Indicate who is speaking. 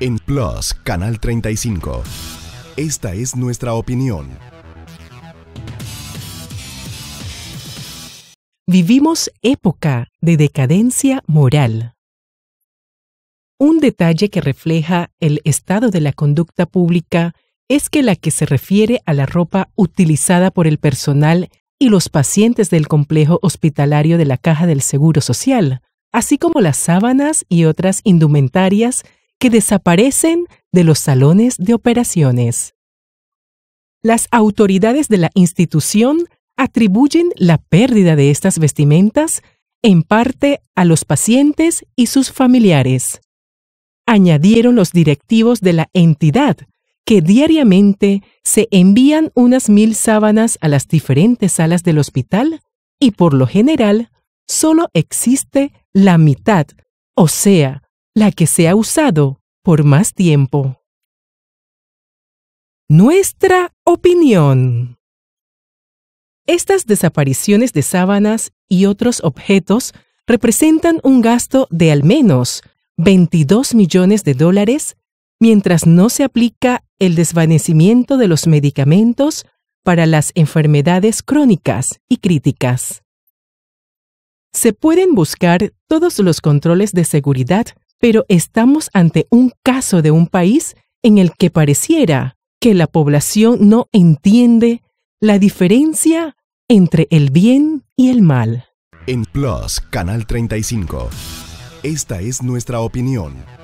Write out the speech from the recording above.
Speaker 1: En Plus, Canal 35. Esta es nuestra opinión. Vivimos época
Speaker 2: de decadencia moral. Un detalle que refleja el estado de la conducta pública es que la que se refiere a la ropa utilizada por el personal y los pacientes del complejo hospitalario de la Caja del Seguro Social, así como las sábanas y otras indumentarias que desaparecen de los salones de operaciones. Las autoridades de la institución atribuyen la pérdida de estas vestimentas en parte a los pacientes y sus familiares. Añadieron los directivos de la entidad que diariamente se envían unas mil sábanas a las diferentes salas del hospital y por lo general solo existe la mitad, o sea, la que se ha usado por más tiempo. Nuestra opinión. Estas desapariciones de sábanas y otros objetos representan un gasto de al menos 22 millones de dólares mientras no se aplica el desvanecimiento de los medicamentos para las enfermedades crónicas y críticas. Se pueden buscar todos los controles de seguridad pero estamos ante un caso de un país en el que pareciera que la población no entiende la diferencia entre el bien y el mal.
Speaker 1: En Plus, Canal 35. Esta es nuestra opinión.